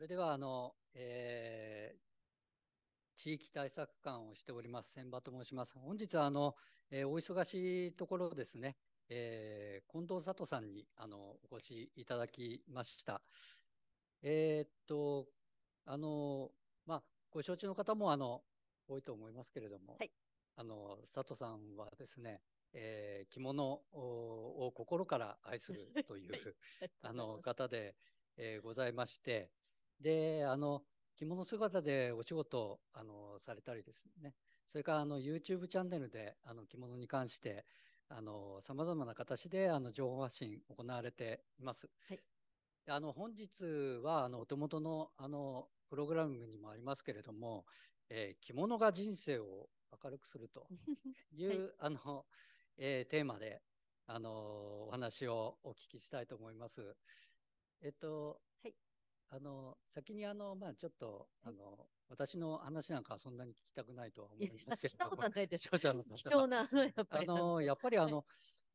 それでは、あの、えー、地域対策官をしております、千葉と申します。本日は、あの、えー、お忙しいところですね、えー、近藤佐藤さんに、あの、お越しいただきました。えー、っと、あの、まあ、ご承知の方も、あの、多いと思いますけれども、はい、あの、佐藤さんはですね、えー、着物を心から愛するという あの方で、えー、ございまして、で、あの、着物姿でお仕事あのされたりですね、それからあの YouTube チャンネルであの着物に関して、さまざまな形であの情報発信行われています。はい、あの本日はあのお手元のあのプログラムにもありますけれども、えー、着物が人生を明るくすると いう、はい、あのえー、テーマであのお話をお聞きしたいと思います。えっとあの、先にあの、まあちょっと、あの、私の話なんかそんなに聞きたくないとは思いますけど、視聴者の方貴重な、あの、やっぱりあの、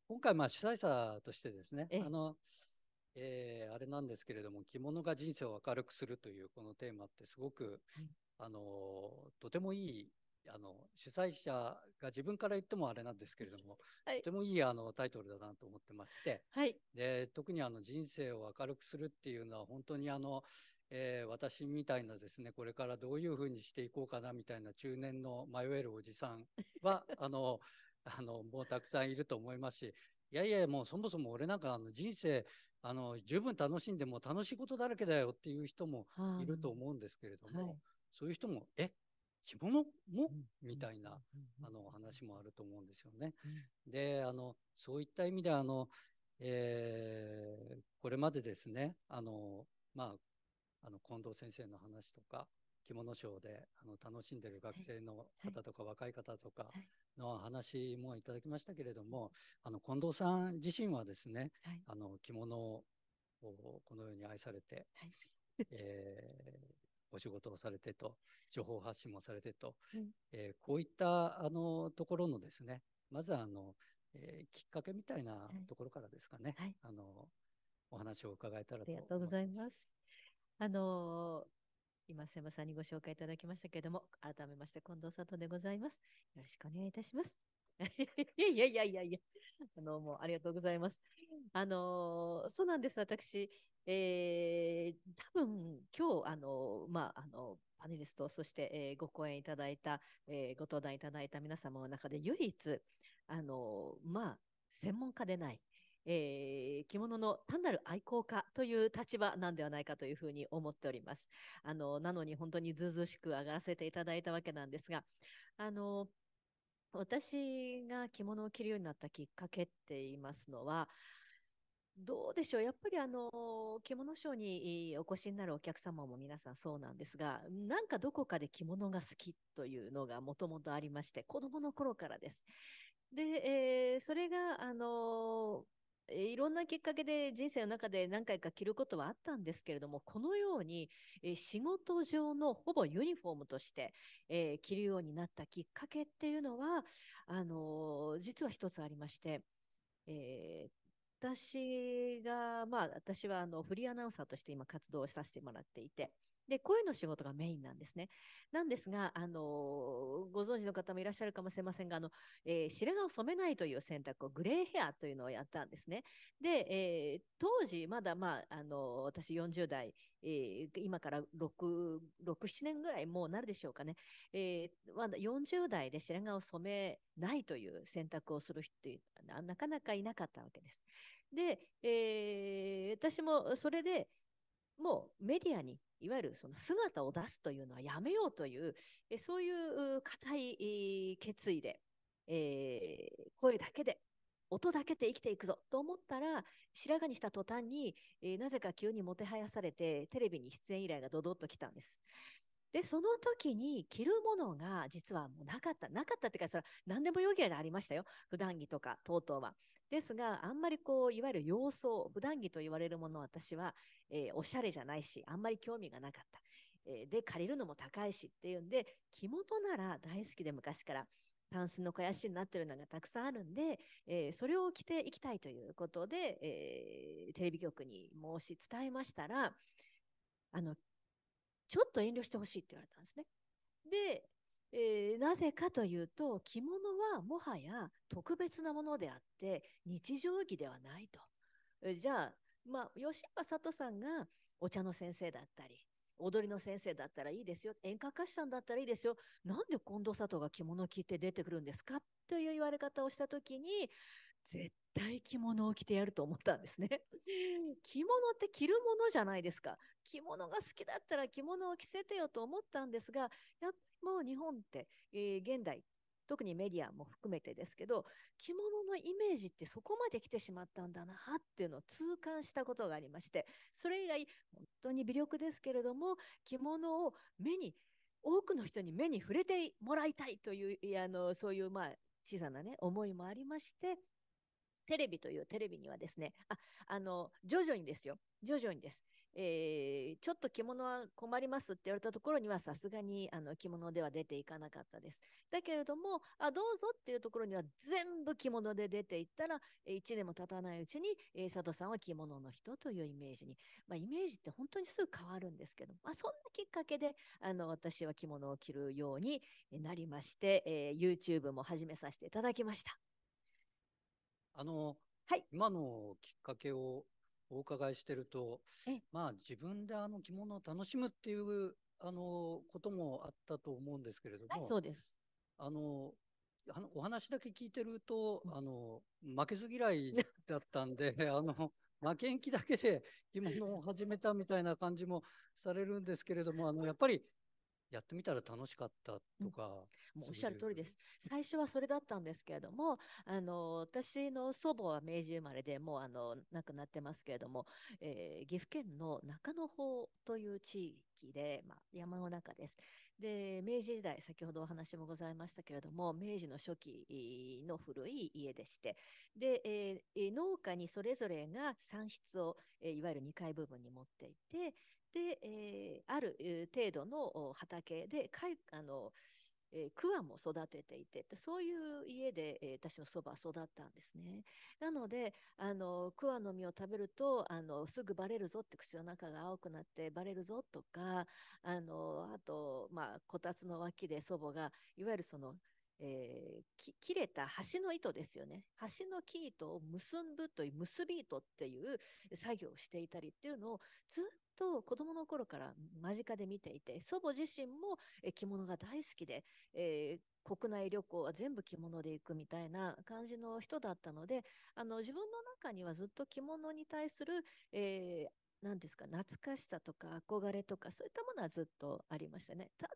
今回、まあ主催者としてですね、あの、えー、あれなんですけれども、着物が人生を明るくするというこのテーマってすごく、あのとてもいいあの主催者が自分から言ってもあれなんですけれども、はい、とてもいいあのタイトルだなと思ってまして、はい、で特にあの人生を明るくするっていうのは本当にあの、えー、私みたいなですねこれからどういうふうにしていこうかなみたいな中年の迷えるおじさんは あのあのもうたくさんいると思いますしいやいやもうそもそも俺なんかあの人生あの十分楽しんでも楽しいことだらけだよっていう人もいると思うんですけれども、はい、そういう人もえ着物もみたいなあの話もあると思うんですよね。であのそういった意味であの、えー、これまでですねあの、まあ、あの近藤先生の話とか着物ショーであの楽しんでる学生の方とか若い方とかの話もいただきましたけれども、あの近藤さん自身はですね、あの着物をこのように愛されて、はい、えお仕事をされてと、情報発信もされてと、うん、えー、こういったあのところのですね、まずあの、えー、きっかけみたいなところからですかね、はい、あのお話を伺えたらとありがとうございます。あの今、瀬山さんにご紹介いただきましたけれども、改めまして近藤佐でございます。よろしくお願いいたします。いやいやいやいやいや、あの、もうありがとうございます。あのそうなんです、私、えー、多分今日、あのまあ、あのパネリスト、そして、えー、ご講演いただいた、えー、ご登壇いただいた皆様の中で唯一、あのまあ、専門家でない、えー、着物の単なる愛好家という立場なんではないかというふうに思っております。あのなのに本当にずうずうしく上がらせていただいたわけなんですが、あの私が着物を着るようになったきっかけって言いますのは、どうでしょう、やっぱりあの着物ショーにお越しになるお客様も皆さんそうなんですが、なんかどこかで着物が好きというのがもともとありまして、子どもの頃からです。で、えー、それがあのいろんなきっかけで人生の中で何回か着ることはあったんですけれども、このように、え仕事上のほぼユニフォームとして、えー、着るようになったきっかけっていうのは、あのー、実は一つありまして、えー、私が、まあ、私はあのフリーアナウンサーとして今活動をさせてもらっていて、で、声の仕事がメインなんですね。なんですが、あの、ご存知の方もいらっしゃるかもしれませんが、あの、えー、白髪を染めないという選択を、グレーヘアというのをやったんですね。で、えー、当時、まだ、まあ、あの、私40代、えー、今から6、6、7年ぐらいもうなるでしょうかね。えー、まだ40代で白髪を染めないという選択をする人はなかなかいなかったわけです。で、えー、私もそれで、もうメディアにいわゆるその姿を出すというのはやめようという、えそういう固い決意で、えー、声だけで、音だけで生きていくぞと思ったら、白髪にした途端に、えー、なぜか急にもてはやされて、テレビに出演依頼がどどっと来たんです。で、その時に着るものが実はもうなかった。なかったっていうか、それは何でも容ぎらでありましたよ。普段着とか、とうとうは。ですが、あんまりこう、いわゆる洋装、普段着と言われるもの私は、えー、おしゃれじゃないし、あんまり興味がなかった。えー、で、借りるのも高いしっていうんで、着物なら大好きで昔から。タンスの肥やしになってるのがたくさんあるんで、えー、それを着ていきたいということで、えー、テレビ局に申し伝えましたら、あの、ちょっと遠慮してほしいって言われたんですね。で、えー、なぜかというと、着物はもはや特別なものであって、日常着ではないと。じゃあ、まあ、吉川里さんがお茶の先生だったり、踊りの先生だったらいいですよ。演歌歌手さんだったらいいですよ。なんで近藤佐が着物を着て出てくるんですかという言われ方をした時に、絶対着物を着てやると思ったんですね。着物って着るものじゃないですか。着物が好きだったら着物を着せてよと思ったんですが、やっぱりもう日本って、えー、現代、特にメディアも含めてですけど、着物のイメージってそこまで来てしまったんだなっていうのを痛感したことがありまして、それ以来、本当に微力ですけれども、着物を目に、多くの人に目に触れてもらいたいという、あのそういう、まあ、小さなね、思いもありまして、テレビというテレビにはですね、あ、あの、徐々にですよ。徐々にです。えー、ちょっと着物は困りますって言われたところには、さすがにあの着物では出ていかなかったです。だけれども、あ、どうぞっていうところには全部着物で出ていったら、え1年も経たないうちに、えー、佐藤さんは着物の人というイメージに。まあ、イメージって本当にすぐ変わるんですけど、まあ、そんなきっかけで、あの、私は着物を着るようになりまして、えー、YouTube も始めさせていただきました。あの、はい、今のきっかけをお伺いしてると、まあ、自分であの着物を楽しむっていうあのこともあったと思うんですけれども、はい、そうですあのお話だけ聞いてると、あの負けず嫌いだったんで あの負けん気だけで着物を始めたみたいな感じもされるんですけれどもあのやっぱりやってみたら楽しかったとか、うん、おっしゃる通りです最初はそれだったんですけれどもあの私の祖母は明治生まれでもうあの亡くなってますけれども、えー、岐阜県の中野方という地域で、まあ、山の中ですで明治時代先ほどお話もございましたけれども明治の初期の古い家でしてで、えー、農家にそれぞれが産室を、えー、いわゆる2階部分に持っていてで、えー、ある程度の畑でかいあの、えー、桑も育てていてそういう家で、えー、私のそば育ったんですね。なのであの桑の実を食べるとあのすぐバレるぞって口の中が青くなってバレるぞとかあのあと、まあ、こたつの脇で祖母がいわゆるそのえー、切れた橋の糸ですよね橋の木糸を結ぶという結び糸っていう作業をしていたりっていうのをずっと子供の頃から間近で見ていて、祖母自身も着物が大好きで、えー、国内旅行は全部着物で行くみたいな感じの人だったので、あの自分の中にはずっと着物に対する、えー何ですか、懐かしさとか憧れとか、そういったものはずっとありましたね。ただ、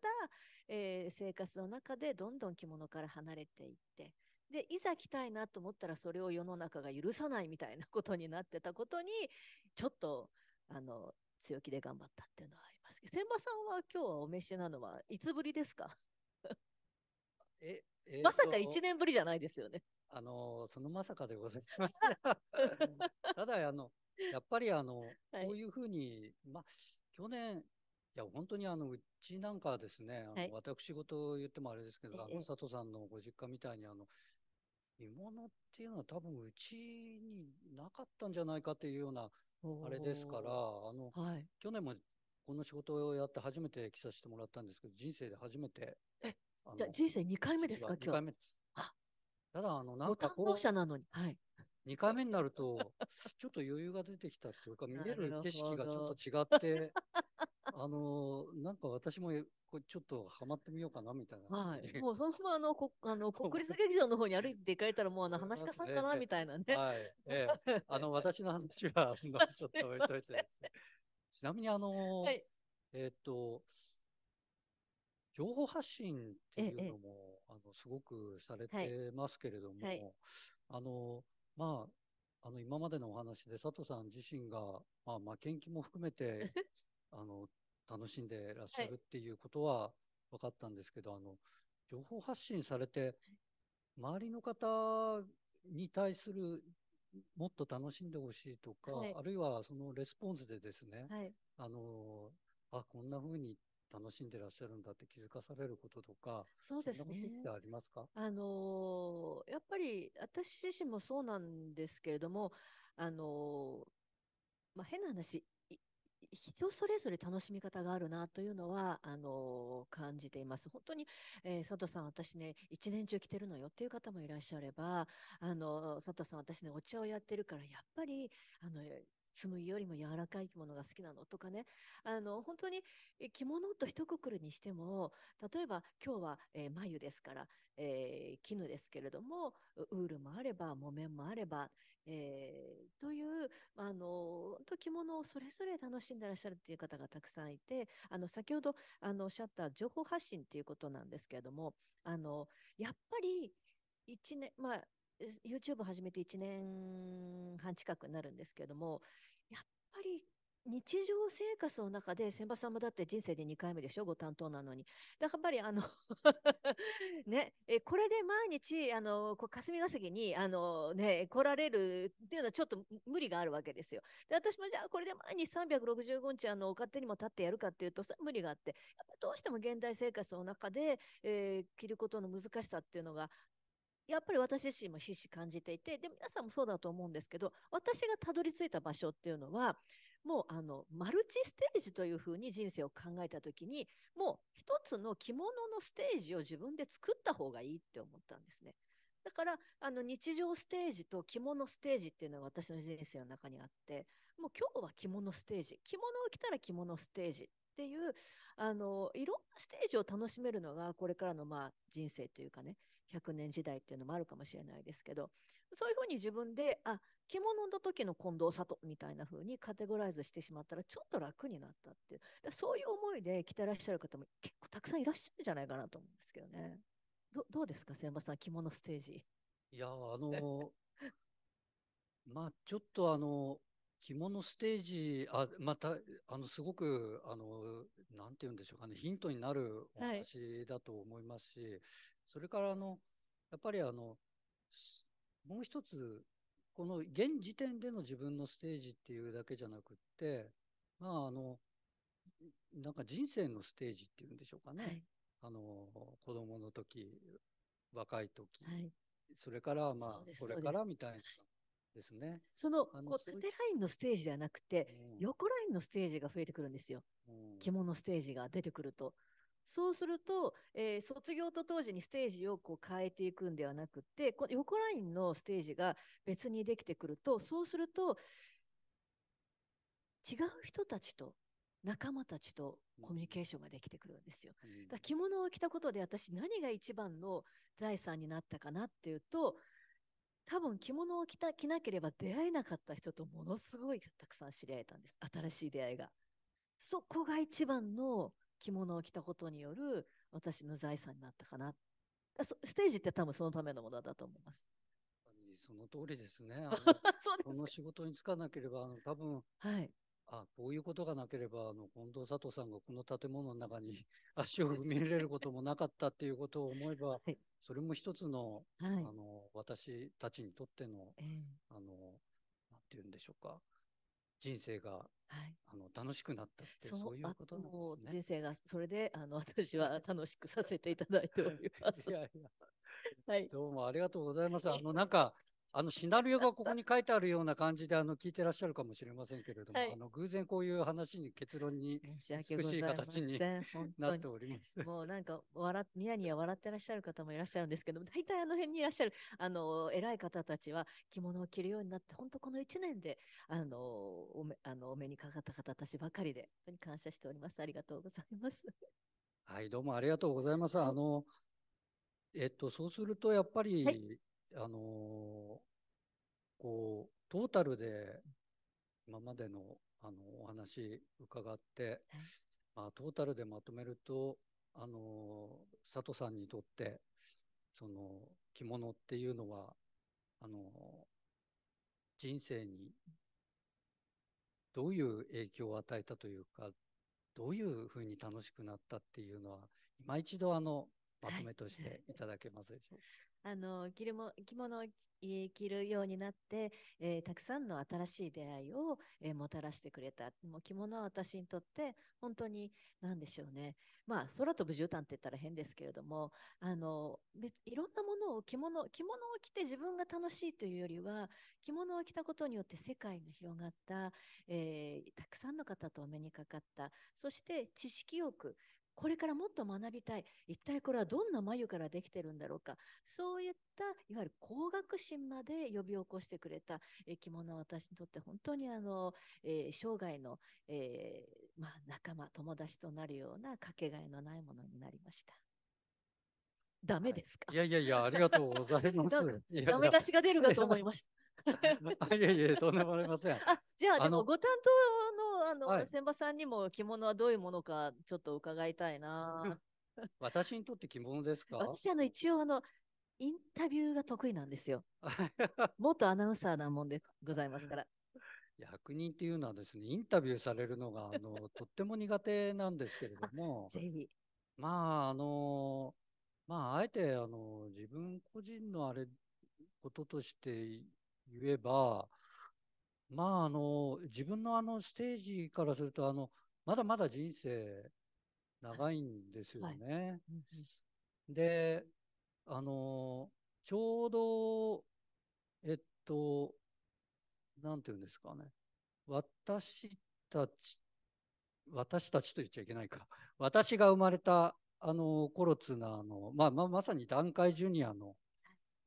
えー、生活の中でどんどん着物から離れていって、で、いざ着たいなと思ったら、それを世の中が許さないみたいなことになってたことに、ちょっと、あの、強気で頑張ったっていうのはありますけど、千葉さんは今日はお召しなのはいつぶりですかええー、まさか1年ぶりじゃないですよね。あのそのまさかでございます。ただあのやっぱりあの、はい、こういうふうに、ま、去年いや本当にあのうちなんかですね、はい、あの私事言ってもあれですけど、あの佐藤さんのご実家みたいにあの煮物っていうのは多分うちになかったんじゃないかっていうようなあれですから、あの、はい、去年もこんな仕事をやって初めて来させてもらったんですけど、人生で初めて。え、じゃ人生2回目ですか、今日。2回目です。あただ、あの、なんかこう。者なのに。はい。2回目になると、ちょっと余裕が出てきたっていうか、見れる景色がちょっと違って、あのー、なんか私もこれちょっとハマってみようかなみたいな。はい。もうそのままあの、こあの国立劇場の方に歩いて行かれたらもうあの、話家さんかなみたいなね。はい。ええ。あの、私の話は、ちょっと置いといて。ちなみにあの、はい、えっと、情報発信っていうのも、ええ、あの、すごくされてますけれども、はい、あの、まあ、あの、今までのお話で佐藤さん自身が、まあ、まあ、研究も含めて、あの楽しんでらっしゃるっていうことは分かったんですけど、はい、あの情報発信されて周りの方に対するもっと楽しんでほしいとか、はい、あるいはそのレスポンスでですね、はい、あのあこんなふうに楽しんでらっしゃるんだって気づかされることとか、そうですね。ありますか？あのー、やっぱり私自身もそうなんですけれども、あのー、まあ、変な話、人それぞれ楽しみ方があるなというのは、あの、感じています。本当に、えー、佐藤さん、私ね、一年中来てるのよっていう方もいらっしゃれば、あの、佐藤さん、私ね、お茶をやってるから、やっぱり、あの、紬よりも柔らかい着物が好きなのとかねあの本当に着物と一括りにしても例えば今日は、えー、眉ですから、えー、絹ですけれどもウールもあれば木綿もあれば、えー、というあのと着物をそれぞれ楽しんでらっしゃるっていう方がたくさんいてあの先ほどあのおっしゃった情報発信っていうことなんですけれどもあのやっぱり1年まあ YouTube 始めて1年半近くなるんですけども、やっぱり日常生活の中で、千葉さんもだって人生で2回目でしょ、ご担当なのに。だからやっぱりあの ね、えこれで毎日、あのこ霞が関にあの、ね、来られるっていうのはちょっと無理があるわけですよ。で私もじゃあこれで毎日365日あの勝手にも立ってやるかっていうと、それ無理があって、やっぱどうしても現代生活の中で、えー、着ることの難しさっていうのがやっぱり私自身もひし感じていて、で皆さんもそうだと思うんですけど、私がたどり着いた場所っていうのは、もうあの、マルチステージというふうに人生を考えたときに、もう一つの着物のステージを自分で作った方がいいって思ったんですね。だから、あの、日常ステージと着物ステージっていうのが私の人生の中にあって、もう今日は着物ステージ、着物を着たら着物ステージっていう、あの、いろんなステージを楽しめるのが、これからの、まあ、人生というかね、100年時代っていうのもあるかもしれないですけど、そういうふうに自分で、あ、着物の時の近藤里みたいなふうにカテゴライズしてしまったら、ちょっと楽になったっていう、だそういう思いで着てらっしゃる方も結構たくさんいらっしゃるんじゃないかなと思うんですけどね。どどうですか、千山さん、着物ステージ。いや、あのー、まあちょっとあの着物ステージ、あまたあのすごくあのなんて言うんでしょうかね、ヒントになるお話だと思いますし、はい、それからあのやっぱりあのもう一つ、この現時点での自分のステージっていうだけじゃなくって、まあ、あのなんか人生のステージっていうんでしょうかね、はい、あの子供の時若い時、はい、それからまあこれからみたいな。ですね。そのこ縦ラインのステージではなくて、うん、横ラインのステージが増えてくるんですよ。うん、着物ステージが出てくると。そうすると、えー、卒業と当時にステージをこう変えていくんではなくて、この横ラインのステージが別にできてくると、そうすると、違う人たちと仲間たちとコミュニケーションができてくるんですよ。だ着物を着たことで私何が一番の財産になったかなっていうと多分着物を着た着なければ出会えなかった人とものすごいたくさん知り合えたんです。新しい出会いが。そこが一番の着物を着たことによる私の財産になったかな。ステージって多分そのためのものだと思います。その通りですね。のこ の仕事に就かなければ、あの多分、はい、あこういうことがなければあの近藤佐藤さんがこの建物の中に 足を踏み入れることもなかったっていうことを思えば、はい、それも一つのはい、あの私たちにとっての、えー、あのなんて言うんでしょうか人生が、はい、あの楽しくなったってそういうことなんですね。人生がそれであの私は楽しくさせていただいております。いやいやはい、どうもありがとうございます。あのなんかあのシナリオがここに書いてあるような感じであの聞いてらっしゃるかもしれませんけれども、はい、あの偶然こういう話に結論に美しい形になっております。もうなんか笑ニヤニヤ笑ってらっしゃる方もいらっしゃるんですけども、大体あの辺にいらっしゃるあの偉い方たちは着物を着るようになって、本当この1年であのお目あのお目にかかった方たちばかりで本当に感謝しております。ありがとうございます。はい、どうもありがとうございます。あの、えっと、そうするとやっぱり、はい、あのこうトータルで今までのあのお話伺って、まあ、トータルでまとめるとあの佐藤さんにとってその着物っていうのはあの人生にどういう影響を与えたというかどういうふうに楽しくなったっていうのは今一度あのまとめとしていただけますでしょうか。あの着るも着物を着るようになって、えー、たくさんの新しい出会いを、えー、もたらしてくれたもう着物は私にとって本当に何でしょうねまあ空飛ぶ絨毯って言ったら変ですけれどもあの別いろんなものを着物着物を着て自分が楽しいというよりは着物を着たことによって世界が広がった、えー、たくさんの方とお目にかかったそして知識欲これからもっと学びたい一体これはどんな眉からできてるんだろうかそういったいわゆる工学心まで呼び起こしてくれた着物は私にとって本当にあの、えー、生涯の、えー、まあ、仲間友達となるようなかけがえのないものになりました。ダメですか、はい、いやいやいや、ありがとうございます。ダメ出しが出るかと思いました。あいやいや、とんでもありません。あじゃあ、でもご担当のあの、千葉さんにも着物はどういうものかちょっと伺いたいな。私にとって着物ですか私あの一応あのインタビューが得意なんですよ。元アナウンサーなもんでございますから。役人っていうのはですね、インタビューされるのがあの とっても苦手なんですけれども、ぜひまああのまああえてあの自分個人のあれこととして言えば、まあ、あの自分のあのステージからするとあのまだまだ人生長いんですよね。はい、であのちょうどえっと何て言うんですかね私たち私たちと言っちゃいけないか 私が生まれたあのコロツナの、まあ、まあ、まさに団塊ジュニアの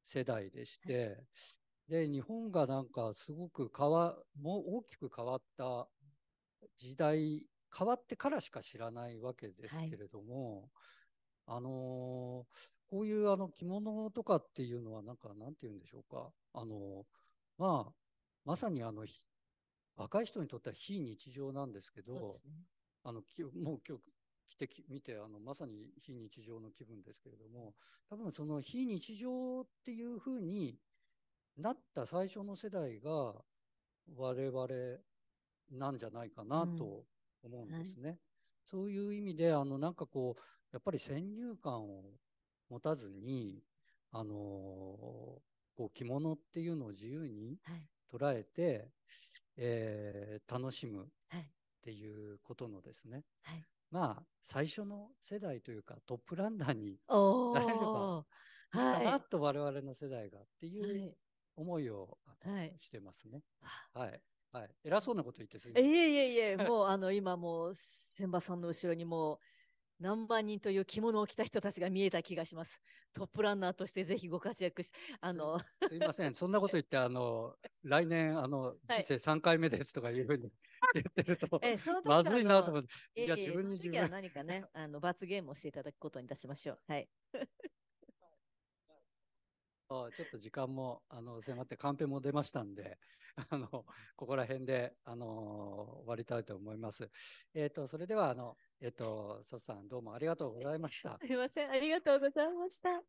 世代でして、で、日本がなんかすごく変わ、もう大きく変わった時代、変わってからしか知らないわけですけれども、はい、あのこういうあの着物とかっていうのは、なんか、なんて言うんでしょうか。あのまあ、まさにあの、若い人にとっては非日常なんですけど、ね、あのもう今日来てみてあのまさに非日常の気分ですけれども多分その非日常っていうふうになった最初の世代が我々なんじゃないかなと思うんですね。うんはい、そういう意味であのなんかこうやっぱり先入観を持たずにあのー、こう着物っていうのを自由に捉えて、はい、えー、楽しむっていうことのですね、はい、まあ最初の世代というかトップランナーになれれば。はい、と我々の世代がっていう思いをしてますね。はい、はいはい、偉そうなこと言ってすいえいえいえいえ、もうあの今もう千葉さんの後ろにもう何万人という着物を着た人たちが見えた気がします。トップランナーとしてぜひご活躍し、あの。すいません、そんなこと言って、あの、来年、あの、人生3回目ですとかいうふうに 言ってると、えそのまずいなと思って、いや、自分に自分。その時は 何かね、あの罰ゲームをしていただくことにいたしましょう。はい。ちょっと時間もあの迫ってカンペも出ましたんで、あのここら辺であの終わりたいと思います。えっ、ー、とそれではあのえっ、ー、と佐藤さんどうもありがとうございました。すみませんありがとうございました。